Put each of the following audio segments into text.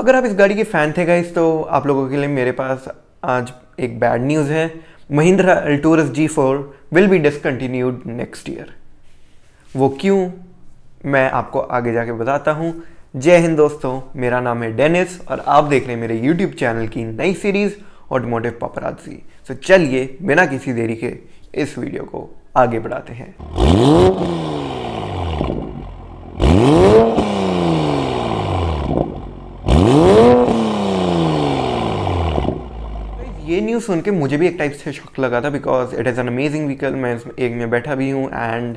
अगर आप इस गाड़ी के फ़ैन थे गाइस तो आप लोगों के लिए मेरे पास आज एक बैड न्यूज़ है Mahindra Alturas G four will be discontinued next year वो क्यों मैं आपको आगे जाके बताता हूँ जय हिंद दोस्तों मेरा नाम है डेनिस और आप देख रहे हैं मेरे यूट्यूब चैनल की नई सीरीज़ ऑटोमोटिव पपराजी तो चलिए बिना किसी देरी के इस वीडियो को आगे बढ़ाते हैं ये न्यूज़ सुन के मुझे भी एक टाइप से शक लगा था because it is an amazing vehicle मैं एक में बैठा भी हूँ and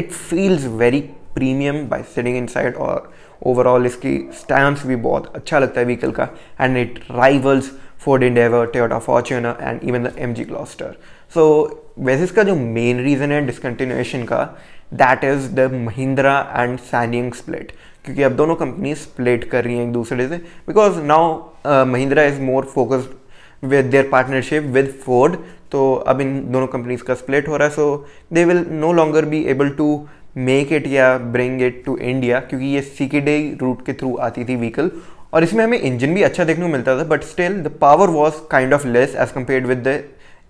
it feels very premium by sitting inside और ओवरऑल इसकी स्टैम्प्स भी बहुत अच्छा लगता है व्हीकल का and it rivals Ford Endeavour Toyota Fortuner and even the M G Gloster so वैसे इसका जो मेन रीज़न है डिसकन्टिन्यूएशन का that is the Mahindra and SsangYong split क्योंकि अब दोनों कंपनी स्प्लिट कर रही हैं एक दूसरे से because now Mahindra is more focused with their partnership with Ford तो अब इन दोनों कंपनीज का स्प्लिट हो रहा है so they will no longer be able to make it या ब्रिंग इट टू इंडिया क्योंकि ये सीकेडे रूट के थ्रू आती थी व्हीकल और इसमें हमें इंजन भी अच्छा देखने को मिलता था but still the power was kind of less as compare with the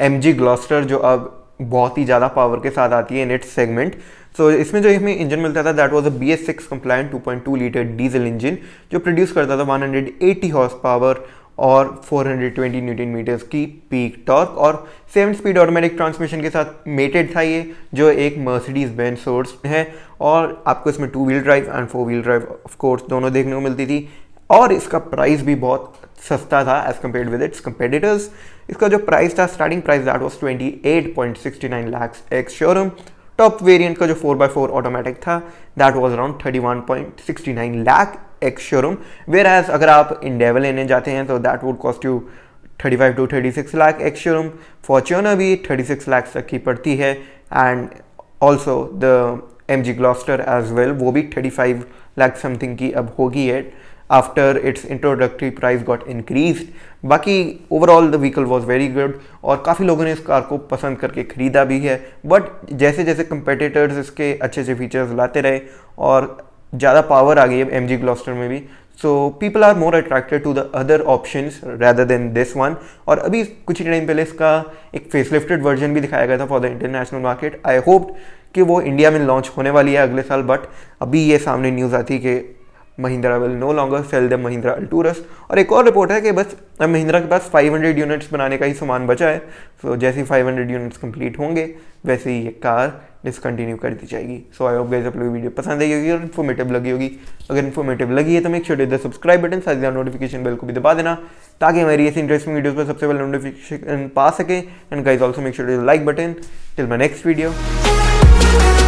M G Gloster जो अब बहुत ही ज़्यादा पावर के साथ आती है इन इट्स सेगमेंट सो इसमें जो हमें इंजन मिलता था that was a B S six compliant two point two litre diesel engine जो प्रोड्यूस करता था one hundred eighty horse power और 420 न्यूटन मीटर्स की पीक टॉर्क और सेवन स्पीड ऑटोमेटिक ट्रांसमिशन के साथ मेटेड था ये जो एक मर्सिडीज बैन सोर्स है और आपको इसमें two wheel drive and four wheel drive of course दोनों देखने को मिलती थी और इसका प्राइस भी बहुत सस्ता था as compare with its competitors इसका जो प्राइस था starting price that was twenty eight point sixty nine ex showroom top variant का जो फोर बाई फोर ऑटोमेटिक था that was around thirty one point sixty nine lakh ex showroom whereas अगर आप India Endeavour लेने जाते हैं तो that would cost you 35 to 36 lakh ex showroom Fortuner भी 36 लाख तक की पड़ती है and also the M G Gloster as well वो भी 35 लाख समथिंग की अब होगी है after its introductory price got increase बाकी overall the vehicle was very good और काफ़ी लोगों ने इस कार को पसंद करके ख़रीदा भी है बट जैसे जैसे कंपेटिटर्स इसके अच्छे अच्छे फीचर्स लाते रहे और ज़्यादा पावर आ गई है एम जी ग्लॉस्टर में भी so people are more attracted to the other option rather than this one और अभी कुछ ही टाइम पहले इसका एक फेसलिफ्टेड वर्जन भी दिखाया गया था for the international market I hope कि वो इंडिया में लॉन्च होने वाली है अगले साल बट अभी ये सामने न्यूज़ आती है कि Mahindra will no longer sell the Mahindra Alturas और एक और रिपोर्ट है कि बस अब महिंद्रा के पास 500 यूनिट्स बनाने का ही सामान बचा है सो so, जैसे ही 500 यूनिट्स कंप्लीट होंगे वैसे ही ये कार डिसकंटिन्यू कर दी जाएगी सो आई होप गाइस आप लोग वीडियो पसंद आई होगी और इन्फॉर्मेटिव लगी होगी अगर इन्फॉर्मेटिव लगी है तो make sure the subscribe button साथ ही नोटिफिकेशन बेल को भी दबा देना ताकि हमारी ऐसी इंटरेस्टिंग वीडियोज पर सबसे पहले नोटिफिकेशन पा सके and guys also make sure like button till my next video